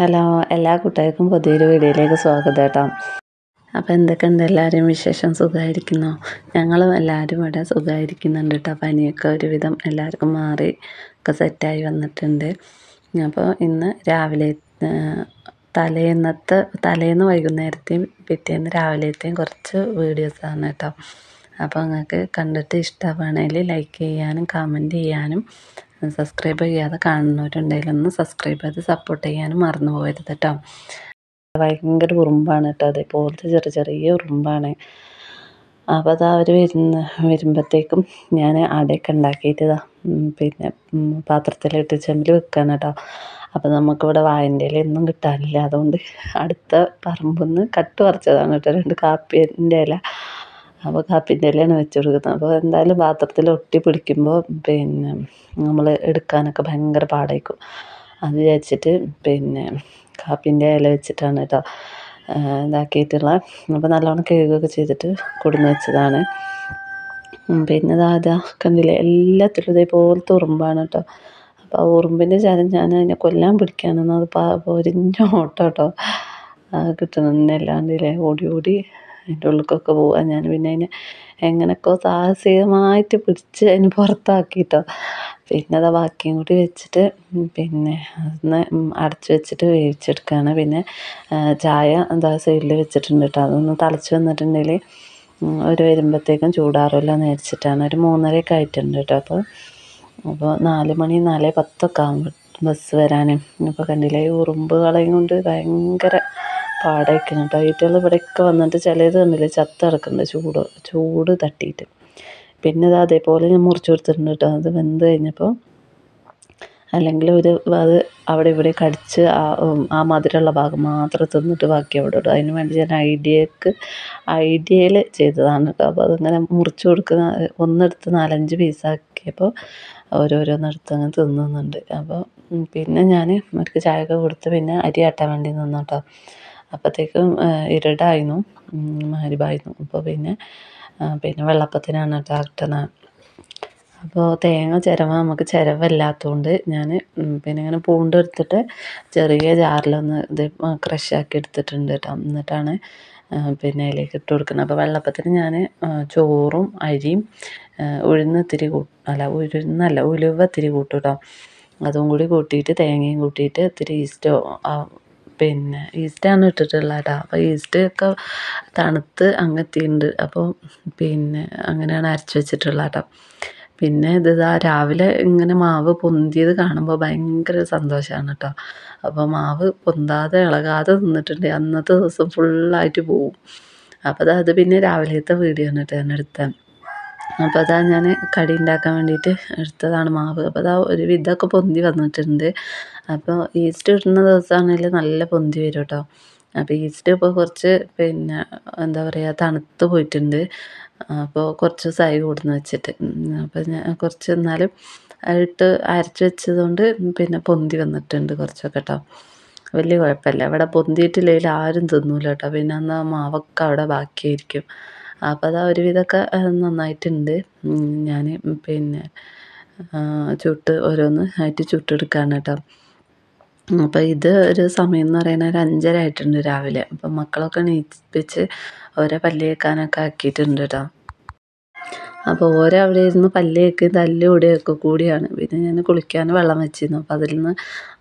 hello എല്ലാ കൂട്ടുകാർക്കും പുതിയൊരു വീഡിയോയിലേക്ക് സ്വാഗതം കേട്ടോ അപ്പം എന്തൊക്കെയുണ്ട് എല്ലാവരും വിശേഷം സുഖമായിരിക്കുന്നു ഞങ്ങളും എല്ലാവരും ഇവിടെ സുഖമായിരിക്കുന്നുണ്ട് കേട്ടോ പനിയൊക്കെ ഒരുവിധം എല്ലാവർക്കും മാറി ഒക്കെ സെറ്റായി വന്നിട്ടുണ്ട് അപ്പോൾ ഇന്ന് രാവിലെ തലേന്നത്തെ തലേന്ന് വൈകുന്നേരത്തെയും പിറ്റേന്ന് രാവിലത്തെയും കുറച്ച് വീഡിയോസാണ് കേട്ടോ അപ്പോൾ നിങ്ങൾക്ക് കണ്ടിട്ട് ഇഷ്ടമാണെങ്കിൽ ലൈക്ക് ചെയ്യാനും കമൻറ്റ് ചെയ്യാനും സബ്സ്ക്രൈബ് ചെയ്യാതെ കാണുന്നവരുണ്ടെങ്കിലൊന്ന് ഒന്ന് സബ്സ്ക്രൈബ് ചെയ്ത് സപ്പോർട്ട് ചെയ്യാനും മറന്നു പോയത് കേട്ടോ ഭയങ്കര ഉറുമ്പാണ് കേട്ടോ അതേപോലത്തെ ചെറിയ ചെറിയ ഉറുമ്പാണ് അപ്പം അത് അവർ വരുന്ന വരുമ്പോഴത്തേക്കും ഞാൻ അടയൊക്കെ ഉണ്ടാക്കിയിട്ടതാ പിന്നെ പാത്രത്തിലിട്ട് ചെമ്പിൽ വെക്കുകയാണ് കേട്ടോ അപ്പം നമുക്കിവിടെ വായൻ്റെ ഇലയൊന്നും കിട്ടാനില്ല അതുകൊണ്ട് അടുത്ത പറമ്പൊന്ന് കട്ട് പറിച്ചതാണ് കേട്ടോ രണ്ട് കാപ്പിൻ്റെ ഇല അപ്പോൾ കാപ്പിൻ്റെ ഇലയാണ് വെച്ച് കൊടുക്കുന്നത് അപ്പോൾ എന്തായാലും പാത്രത്തിൽ ഒട്ടി പിടിക്കുമ്പോൾ പിന്നെ നമ്മൾ എടുക്കാനൊക്കെ ഭയങ്കര പാടായിരിക്കും അത് വിചാരിച്ചിട്ട് പിന്നെ കാപ്പിൻ്റെ ഇല വെച്ചിട്ടാണ് കേട്ടോ ഇതാക്കിയിട്ടുള്ള അപ്പോൾ നല്ലവണ്ണം കഴുകുകയൊക്കെ ചെയ്തിട്ട് കൊടുന്ന് വെച്ചതാണ് പിന്നെ ദാദാ ഇതാ കണ്ടില്ലേ എല്ലാത്തിലും ഇതേപോലത്തെ ഉറുമ്പാണ് കേട്ടോ അപ്പോൾ ആ ഉറുമ്പിൻ്റെ ചാരം ഞാൻ അതിനെ കൊല്ലാൻ പിടിക്കാനൊന്നും അത് പൊരിഞ്ഞോട്ടോ കേട്ടോ കിട്ടുന്നില്ലാണ്ടില്ലേ ഓടി ഓടി അതിൻ്റെ ഉള്ളിലേക്കൊക്കെ പോവാൻ ഞാൻ പിന്നെ അതിനെ എങ്ങനെയൊക്കെ സാഹസികമായിട്ട് പിടിച്ച് അതിന് പുറത്താക്കിയിട്ടോ പിന്നെ അത് ബാക്കിയും കൂടി വെച്ചിട്ട് പിന്നെ ഒന്ന് അടച്ചു വെച്ചിട്ട് വേവിച്ചെടുക്കുകയാണ് പിന്നെ ചായ എന്താ സൈഡിൽ വെച്ചിട്ടുണ്ട് കേട്ടോ അതൊന്ന് തളച്ച് വന്നിട്ടുണ്ടെങ്കിൽ ഒരു വരുമ്പോഴത്തേക്കും ചൂടാറില്ല എന്ന് വിചാരിച്ചിട്ടാണ് ഒരു മൂന്നരയൊക്കെ ആയിട്ടുണ്ട് കേട്ടോ അപ്പോൾ അപ്പോൾ നാല് മണി നാല് പത്തൊക്കെ ആകുമ്പോൾ ബസ് വരാനും ഇപ്പോൾ കണ്ടില്ലേ ഉറുമ്പുകളെയും കൊണ്ട് ഭയങ്കര പാടൊക്കെയാണ് കേട്ടോ ഈറ്റകൾ ഇവിടെയൊക്കെ വന്നിട്ട് ചിലത് കണ്ടില്ലേ ചത്ത കിടക്കുന്നുണ്ട് ചൂട് ചൂട് തട്ടിയിട്ട് പിന്നെ ഇത് അതേപോലെ ഞാൻ മുറിച്ച് കൊടുത്തിട്ടുണ്ട് കേട്ടോ അത് വെന്ത് കഴിഞ്ഞപ്പോൾ അല്ലെങ്കിൽ ഒരു അത് അവിടെ ഇവിടെ കടിച്ച് ആ ആ മധുരമുള്ള ഭാഗം മാത്രം തിന്നിട്ട് ബാക്കി അവിടെ ഇടും അതിന് വേണ്ടി ഞാൻ ഐഡിയക്ക് ഐഡിയയിൽ ചെയ്തതാണ് കേട്ടോ അപ്പോൾ അതിങ്ങനെ മുറിച്ച് കൊടുക്കുന്ന ഒന്നെടുത്ത് നാലഞ്ച് പീസാക്കിയപ്പോൾ ഓരോരോന്നെടുത്ത് അങ്ങ് തിന്നുന്നുണ്ട് അപ്പോൾ പിന്നെ ഞാൻ അവർക്ക് ചായ ഒക്കെ കൊടുത്ത് പിന്നെ അരി ആട്ടാൻ വേണ്ടി നിന്നു കേട്ടോ അപ്പോഴത്തേക്കും ഇരുടായിരുന്നു മഹരിബായിരുന്നു അപ്പോൾ പിന്നെ പിന്നെ വെള്ളപ്പത്തിനാണ് കേട്ടോ ആട്ടണ അപ്പോൾ തേങ്ങ ചിരവ നമുക്ക് ചിരവല്ലാത്തതുകൊണ്ട് ഞാൻ പിന്നെ ഇങ്ങനെ പൂണ്ടെടുത്തിട്ട് ചെറിയ ജാറിലൊന്ന് ഇത് ക്രഷാക്കി എടുത്തിട്ടുണ്ട് കേട്ടോ എന്നിട്ടാണ് പിന്നെ അതിലേക്ക് ഇട്ട് കൊടുക്കുന്നത് അപ്പോൾ വെള്ളപ്പത്തിന് ഞാൻ ചോറും അരിയും ഉഴുന്ന് ഇത്തിരി കൂട്ടും അല്ല ഉഴുന്നല്ല ഉലുവ ഇത്തിരി കൂട്ടും കേട്ടോ അതും കൂടി കൂട്ടിയിട്ട് തേങ്ങയും കൂട്ടിയിട്ട് ഇത്തിരി ഈസ്റ്റോ പിന്നെ ഈസ്റ്റാണ് ഇട്ടിട്ടുള്ളത് കേട്ടോ അപ്പോൾ ഈസ്റ്റ് ഒക്കെ തണുത്ത് അങ്ങ് എത്തിയിട്ടുണ്ട് അപ്പോൾ പിന്നെ അങ്ങനെയാണ് അരച്ച് വെച്ചിട്ടുള്ളത് കേട്ടോ പിന്നെ ഇത് ഇതാ രാവിലെ ഇങ്ങനെ മാവ് പൊന്തിയത് കാണുമ്പോൾ ഭയങ്കര സന്തോഷമാണ് കേട്ടോ അപ്പോൾ മാവ് പൊന്താതെ ഇളകാതെ നിന്നിട്ടുണ്ട് അന്നത്തെ ദിവസം ഫുള്ളായിട്ട് പോവും അപ്പോൾ അത് പിന്നെ രാവിലത്തെ വീഡിയോ ആണ് കേട്ടോ ഞാൻ എടുത്തത് അപ്പോൾ അതാ ഞാൻ കടി ഉണ്ടാക്കാൻ വേണ്ടിയിട്ട് എടുത്തതാണ് മാവ് അപ്പോൾ അതാ ഒരു വിധമൊക്കെ പൊന്തി വന്നിട്ടുണ്ട് അപ്പോൾ ഈസ്റ്റ് ഇടുന്ന ദിവസമാണെങ്കിൽ നല്ല പൊന്തി വരും കേട്ടോ അപ്പോൾ ഈസ്റ്റ് ഇപ്പോൾ കുറച്ച് പിന്നെ എന്താ പറയുക തണുത്ത് പോയിട്ടുണ്ട് അപ്പോൾ കുറച്ച് ദിവസമായി കൂടുന്ന വെച്ചിട്ട് അപ്പോൾ ഞാൻ കുറച്ച് എന്നാലും ഇട്ട് അരച്ച് വെച്ചതുകൊണ്ട് പിന്നെ പൊന്തി വന്നിട്ടുണ്ട് കുറച്ചൊക്കെ കേട്ടോ വലിയ കുഴപ്പമില്ല ഇവിടെ പൊന്തിയിട്ടില്ലെങ്കിൽ ആരും തിന്നില്ല കേട്ടോ പിന്നെ അന്ന് മാവൊക്കെ അവിടെ ബാക്കിയായിരിക്കും അപ്പം അതാ ഒരുവിധമൊക്കെ നന്നായിട്ടുണ്ട് ഞാൻ പിന്നെ ചുട്ട് ഓരോന്ന് ആയിട്ട് ചുട്ടെടുക്കുകയാണ് കേട്ടോ അപ്പോൾ ഇത് ഒരു സമയം എന്ന് പറയുന്നത് ഒരു അഞ്ചര ആയിട്ടുണ്ട് രാവിലെ അപ്പം മക്കളൊക്കെ എണീപ്പിച്ച് ഓരോ പല്ലേക്കാനൊക്കെ ആക്കിയിട്ടുണ്ട് കേട്ടോ അപ്പോൾ ഓരവിടെ ഇരുന്ന് പല്ല് തേക്കും തല്ലുകൂടിയൊക്കെ കൂടിയാണ് പിന്നെ ഞാൻ കുളിക്കാൻ വെള്ളം വെച്ചിരുന്നു അപ്പോൾ അതിൽ നിന്ന്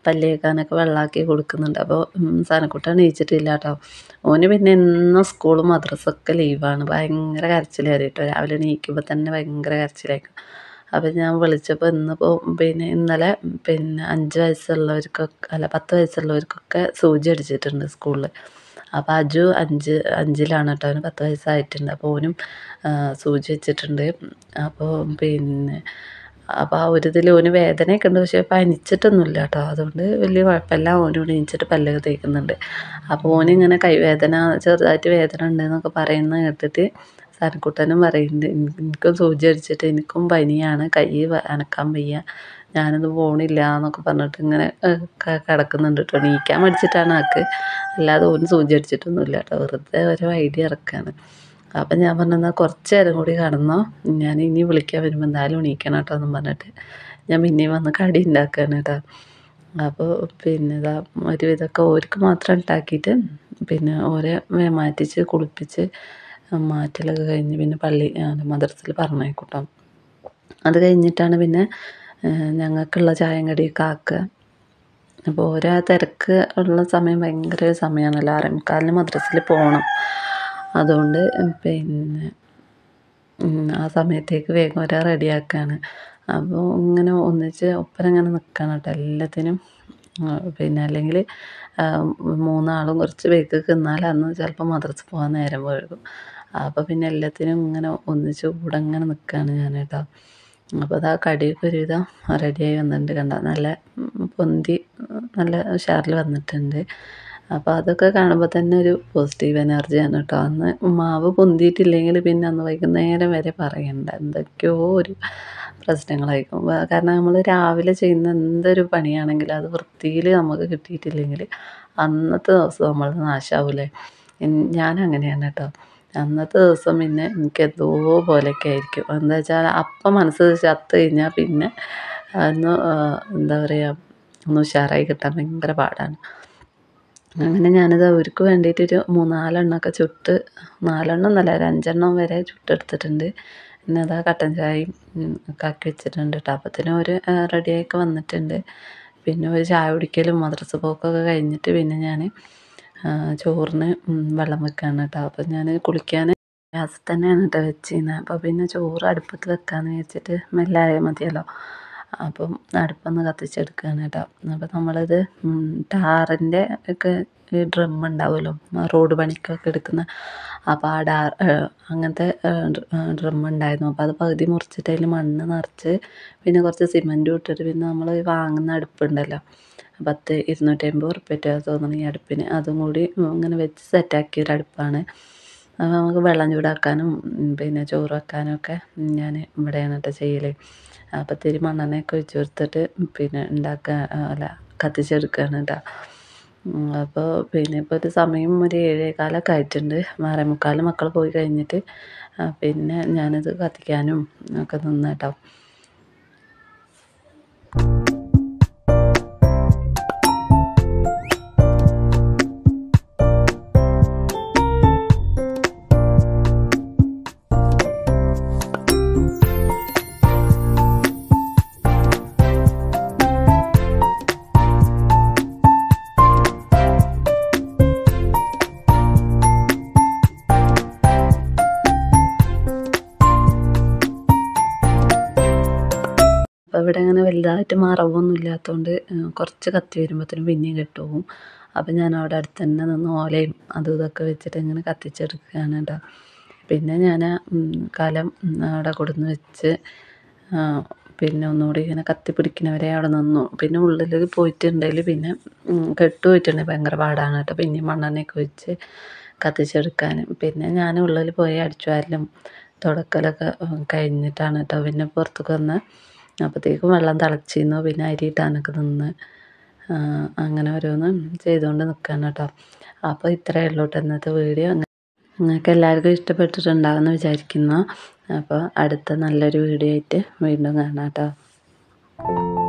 പല്ല് തേക്കാനൊക്കെ വെള്ളമാക്കി കൊടുക്കുന്നുണ്ട് അപ്പോൾ സാനക്കുട്ട എണീച്ചിട്ടില്ല കേട്ടോ ഓന് പിന്നെ എന്നും സ്കൂളും മദ്രസൊക്കെ ലീവാണ് ഭയങ്കര കരച്ചിലായി കേട്ടോ രാവിലെ എണീക്കുമ്പോൾ തന്നെ ഭയങ്കര കരച്ചിലായിരിക്കും അപ്പോൾ ഞാൻ വിളിച്ചപ്പോൾ ഇന്നിപ്പോൾ പിന്നെ ഇന്നലെ പിന്നെ അഞ്ച് വയസ്സുള്ളവർക്കൊക്കെ അല്ല പത്ത് വയസ്സുള്ളവർക്കൊക്കെ സൂചി അടിച്ചിട്ടുണ്ട് സ്കൂളിൽ അപ്പം അജു അഞ്ച് അഞ്ചിലാണ് കേട്ടോ അവന് പത്ത് വയസ്സായിട്ടുണ്ട് അപ്പോൾ ഓനും സൂചി വെച്ചിട്ടുണ്ട് അപ്പോൾ പിന്നെ അപ്പോൾ ആ ഒരു ഇതിൽ ഓന് വേദനയൊക്കെ ഉണ്ട് പക്ഷേ പനിച്ചിട്ടൊന്നുമില്ല കേട്ടോ അതുകൊണ്ട് വലിയ കുഴപ്പമില്ല ഓന് എണീച്ചിട്ട് പല്ലൊക്കെ തേക്കുന്നുണ്ട് അപ്പോൾ ഓനിങ്ങനെ കൈവേദന ചെറുതായിട്ട് വേദന ഉണ്ടെന്നൊക്കെ പറയുന്നത് കേട്ടിട്ട് സനക്കുട്ടനും പറയുന്നുണ്ട് എനിക്കും സൂചി അടിച്ചിട്ട് എനിക്കും പനിയാണ് കൈ അനക്കാൻ വയ്യ ഞാനത് പോണില്ല എന്നൊക്കെ പറഞ്ഞിട്ട് ഇങ്ങനെ കിടക്കുന്നുണ്ട് കേട്ടോ നീക്കാൻ മടിച്ചിട്ടാണ് ആക്ക് അല്ലാതെ ഒന്നും സൂചി അടിച്ചിട്ടൊന്നുമില്ല കേട്ടോ വെറുതെ ഒരു ഐഡിയ ഇറക്കാണ് അപ്പം ഞാൻ പറഞ്ഞെന്നാൽ കുറച്ച് നേരം കൂടി കടന്നോ ഞാൻ ഇനി വിളിക്കാൻ വരുമ്പോൾ എന്തായാലും ഉണീക്കണം കേട്ടോ എന്നും പറഞ്ഞിട്ട് ഞാൻ പിന്നെയും വന്ന് കടി ഉണ്ടാക്കുകയാണ് കേട്ടോ അപ്പോൾ പിന്നെ ഇതാ വിധമൊക്കെ ഓർക്ക് മാത്രം ഉണ്ടാക്കിയിട്ട് പിന്നെ ഓരെ മാറ്റിച്ച് കുളിപ്പിച്ച് മാറ്റലൊക്കെ കഴിഞ്ഞ് പിന്നെ പള്ളി മദ്രസയിൽ പറഞ്ഞയക്കും അത് കഴിഞ്ഞിട്ടാണ് പിന്നെ ഞങ്ങൾക്കുള്ള ചായം കടി കാക്ക അപ്പോൾ ഓരോ തിരക്ക് ഉള്ള സമയം ഭയങ്കര സമയമാണല്ലോ ആറേമുക്കാലിന് മദ്രസയിൽ പോകണം അതുകൊണ്ട് പിന്നെ ആ സമയത്തേക്ക് വേഗം ഒരാൾ റെഡിയാക്കുകയാണ് അപ്പോൾ ഇങ്ങനെ ഒന്നിച്ച് ഇങ്ങനെ നിൽക്കണം കേട്ടോ എല്ലാത്തിനും പിന്നെ അല്ലെങ്കിൽ മൂന്നാളും കുറച്ച് ബേക്ക് നിന്നാൽ അന്ന് ചിലപ്പോൾ മദ്രസ പോകാൻ നേരം വഴുകും അപ്പോൾ പിന്നെ എല്ലാത്തിനും ഇങ്ങനെ ഒന്നിച്ച് കൂടെ ഇങ്ങനെ നിൽക്കുകയാണ് ഞാൻ കേട്ടോ അപ്പോൾ അതാ ആ കടിയൊക്കെ ഒരുവിധം റെഡിയായി വന്നിട്ടുണ്ട് കണ്ട നല്ല പൊന്തി നല്ല ഷാറിൽ വന്നിട്ടുണ്ട് അപ്പോൾ അതൊക്കെ കാണുമ്പോൾ തന്നെ ഒരു പോസിറ്റീവ് എനർജിയാണ് കേട്ടോ അന്ന് മാവ് പൊന്തിയിട്ടില്ലെങ്കിൽ പിന്നെ അന്ന് വൈകുന്നേരം വരെ പറയണ്ട എന്തൊക്കെയോ ഒരു പ്രശ്നങ്ങളായിരിക്കും കാരണം നമ്മൾ രാവിലെ ചെയ്യുന്ന എന്തൊരു പണിയാണെങ്കിലും അത് വൃത്തിയിൽ നമുക്ക് കിട്ടിയിട്ടില്ലെങ്കിൽ അന്നത്തെ ദിവസം നമ്മൾ നാശാവൂലേ ഞാൻ അങ്ങനെയാണ് കേട്ടോ അന്നത്തെ ദിവസം പിന്നെ എനിക്ക് എന്തോ പോലെയൊക്കെ ആയിരിക്കും എന്താ വെച്ചാൽ അപ്പം മനസ്സ് ചത്ത് കഴിഞ്ഞാൽ പിന്നെ അന്ന് എന്താ പറയുക ഒന്ന് ഉഷാറായി കിട്ടാൻ ഭയങ്കര പാടാണ് അങ്ങനെ ഞാനത് അവർക്ക് വേണ്ടിയിട്ടൊരു മൂന്നാലെണ്ണമൊക്കെ ചുട്ട് നാലെണ്ണം എന്നല്ല ഒരു അഞ്ചെണ്ണം വരെ ചുട്ടെടുത്തിട്ടുണ്ട് പിന്നെ അതാ കട്ടൻ ചായയും ഒക്കെ ആക്കി വെച്ചിട്ടുണ്ട് ടപ്പത്തിനും ഒരു റെഡിയായൊക്കെ വന്നിട്ടുണ്ട് പിന്നെ ഒരു ചായ കുടിക്കലും മദ്രസ പോക്കൊക്കെ കഴിഞ്ഞിട്ട് പിന്നെ ഞാൻ ചോറിന് വെള്ളം വെക്കുകയാണ് കേട്ടോ അപ്പം ഞാൻ കുളിക്കാൻ ഗ്യാസ് തന്നെയാണ് കേട്ടോ വെച്ചിരുന്നത് അപ്പോൾ പിന്നെ ചോറ് അടുപ്പത്ത് വെക്കാമെന്ന് വെച്ചിട്ട് മെല്ലായ മതിയല്ലോ അപ്പം അടുപ്പൊന്ന് കത്തിച്ചെടുക്കുകയാണ് കേട്ടോ അപ്പം നമ്മളിത് ടാറിൻ്റെ ഒക്കെ ഡ്രം ഉണ്ടാവുമല്ലോ റോഡ് പണിക്കൊക്കെ എടുക്കുന്ന അപ്പോൾ ആ ഡാർ അങ്ങനത്തെ ഡ്രം ഉണ്ടായിരുന്നു അപ്പോൾ അത് പകുതി മുറിച്ചിട്ട് അതിൽ മണ്ണ് നിറച്ച് പിന്നെ കുറച്ച് സിമൻറ്റും ഇട്ടിട്ട് പിന്നെ നമ്മൾ വാങ്ങുന്ന അടുപ്പുണ്ടല്ലോ പത്ത് ഇരുന്നൂറ്റമ്പത് ഉറുപ്പ്യറ്റാ തോന്നുന്നു ഈ അടുപ്പിന് അതും കൂടി ഇങ്ങനെ വെച്ച് സെറ്റാക്കിയ ഒരു അടുപ്പാണ് നമുക്ക് വെള്ളം ചൂടാക്കാനും പിന്നെ ചോറ് വെക്കാനും ഒക്കെ ഞാൻ ഇവിടെയാണ് കേട്ടോ ചെയ്യൽ അപ്പം ഇത്തിരി മണ്ണെണ്ണയൊക്കെ ഒഴിച്ച് കൊടുത്തിട്ട് പിന്നെ ഉണ്ടാക്കുക അല്ല കത്തിച്ചെടുക്കുകയാണ് കേട്ടോ അപ്പോൾ പിന്നെ ഇപ്പോൾ ഒരു സമയം ഒരു ഏഴേകാലൊക്കെ ആയിട്ടുണ്ട് ആറേമുക്കാൽ മക്കൾ പോയി കഴിഞ്ഞിട്ട് പിന്നെ ഞാനത് കത്തിക്കാനും ഒക്കെ നിന്നു കേട്ടോ വലുതായിട്ട് മറവൊന്നും ഇല്ലാത്തതുകൊണ്ട് കുറച്ച് കത്തി വരുമ്പോഴത്തേനും പിന്നെയും കെട്ടുപോകും അപ്പം ഞാൻ അവിടെ അടുത്ത് തന്നെ നിന്ന് ഓലയും അതും ഇതൊക്കെ വെച്ചിട്ട് ഇങ്ങനെ കത്തിച്ചെടുക്കുകയാണ് കേട്ടോ പിന്നെ ഞാൻ കലം അവിടെ കൊടുന്ന് വെച്ച് പിന്നെ ഒന്നുകൂടി ഇങ്ങനെ കത്തി പിടിക്കുന്നവരെ അവിടെ നിന്നു പിന്നെ ഉള്ളിൽ പോയിട്ടുണ്ടെങ്കിൽ പിന്നെ കെട്ട് പോയിട്ടുണ്ടെങ്കിൽ ഭയങ്കര പാടാണ് കേട്ടോ പിന്നെ മണ്ണെണ്ണയൊക്കെ വെച്ച് കത്തിച്ചെടുക്കാൻ പിന്നെ ഞാൻ ഉള്ളിൽ പോയി അടിച്ചു വാരലും തുടക്കലൊക്കെ കഴിഞ്ഞിട്ടാണ് കേട്ടോ പിന്നെ പുറത്തേക്ക് വന്ന് അപ്പോഴത്തേക്കും വെള്ളം തിളച്ചിരുന്നു പിന്നെ അരി നിന്ന് അങ്ങനെ ഓരോന്ന് ചെയ്തുകൊണ്ട് നിൽക്കാൻ കേട്ടോ അപ്പോൾ ഇത്രയേ ഉള്ളൂ കേട്ടോ ഇന്നത്തെ വീഡിയോ നിങ്ങൾക്ക് എല്ലാവർക്കും ഇഷ്ടപ്പെട്ടിട്ടുണ്ടാകുമെന്ന് വിചാരിക്കുന്നു അപ്പോൾ അടുത്ത നല്ലൊരു വീഡിയോ ആയിട്ട് വീണ്ടും കാണാം കേട്ടോ